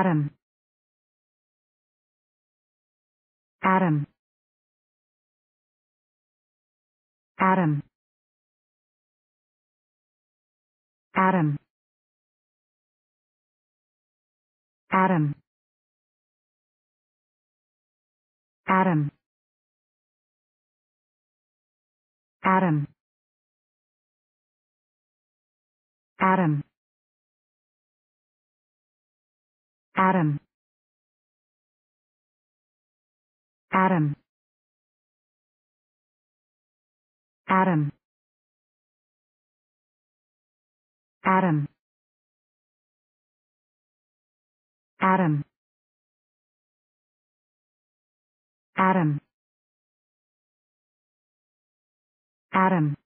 Adam. Adam. Adam. Adam. Adam. Adam. Adam. Adam. Adam. Adam. Adam. Adam. Adam. Adam. Adam.